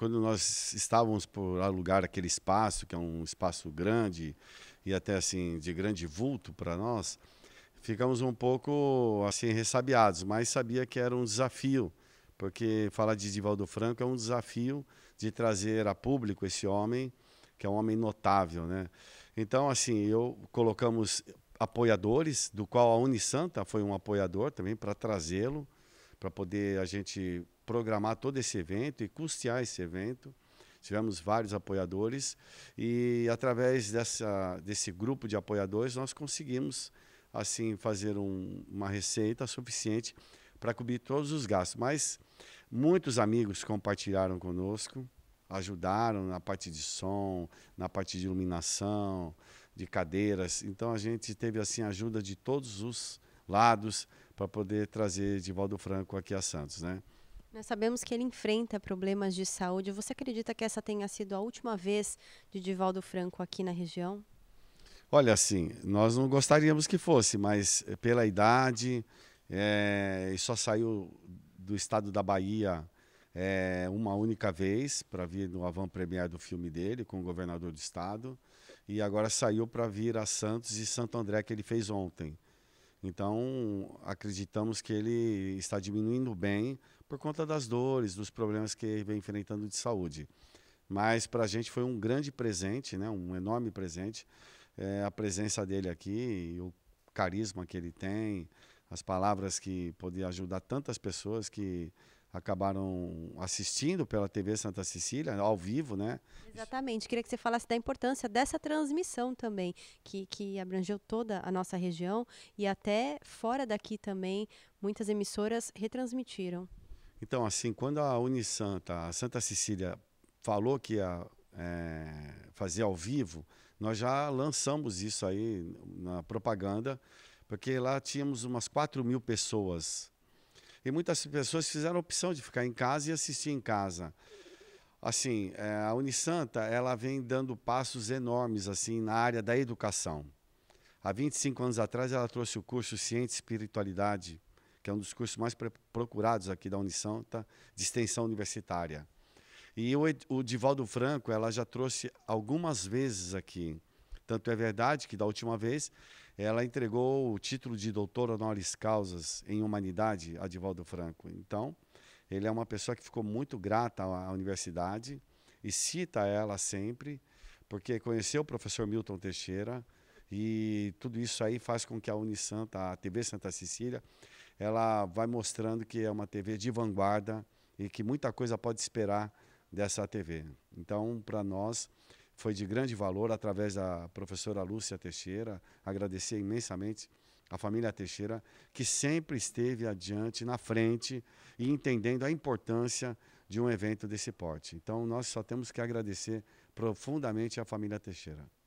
quando nós estávamos por alugar aquele espaço, que é um espaço grande e até assim de grande vulto para nós, ficamos um pouco assim ressabiados, mas sabia que era um desafio, porque falar de Divaldo Franco é um desafio de trazer a público esse homem, que é um homem notável, né? Então, assim, eu colocamos apoiadores, do qual a Unisanta foi um apoiador também para trazê-lo para poder a gente programar todo esse evento e custear esse evento. Tivemos vários apoiadores e através dessa, desse grupo de apoiadores nós conseguimos assim fazer um, uma receita suficiente para cobrir todos os gastos. Mas muitos amigos compartilharam conosco, ajudaram na parte de som, na parte de iluminação, de cadeiras. Então a gente teve assim ajuda de todos os lados para poder trazer Divaldo Franco aqui a Santos, né? Nós sabemos que ele enfrenta problemas de saúde. Você acredita que essa tenha sido a última vez de Divaldo Franco aqui na região? Olha, assim, nós não gostaríamos que fosse, mas eh, pela idade, é, só saiu do estado da Bahia é, uma única vez para vir no avant premier do filme dele com o governador do estado e agora saiu para vir a Santos e Santo André que ele fez ontem. Então, acreditamos que ele está diminuindo bem por conta das dores, dos problemas que ele vem enfrentando de saúde. Mas para a gente foi um grande presente, né? um enorme presente, é, a presença dele aqui, o carisma que ele tem, as palavras que podia ajudar tantas pessoas que acabaram assistindo pela TV Santa Cecília, ao vivo, né? Exatamente. Queria que você falasse da importância dessa transmissão também, que, que abrangeu toda a nossa região e até fora daqui também, muitas emissoras retransmitiram. Então, assim, quando a Unisanta, a Santa Cecília, falou que ia é, fazer ao vivo, nós já lançamos isso aí na propaganda, porque lá tínhamos umas 4 mil pessoas e muitas pessoas fizeram a opção de ficar em casa e assistir em casa. Assim, é, a Unisanta, ela vem dando passos enormes, assim, na área da educação. Há 25 anos atrás, ela trouxe o curso Ciência e Espiritualidade, que é um dos cursos mais procurados aqui da Unisanta, de extensão universitária. E o, o Divaldo Franco, ela já trouxe algumas vezes aqui tanto é verdade que, da última vez, ela entregou o título de doutor honoris causas em humanidade a Divaldo Franco. Então, ele é uma pessoa que ficou muito grata à universidade e cita ela sempre, porque conheceu o professor Milton Teixeira e tudo isso aí faz com que a Unisanta, a TV Santa Cecília, ela vai mostrando que é uma TV de vanguarda e que muita coisa pode esperar dessa TV. Então, para nós, foi de grande valor através da professora Lúcia Teixeira. Agradecer imensamente a família Teixeira, que sempre esteve adiante, na frente e entendendo a importância de um evento desse porte. Então, nós só temos que agradecer profundamente à família Teixeira.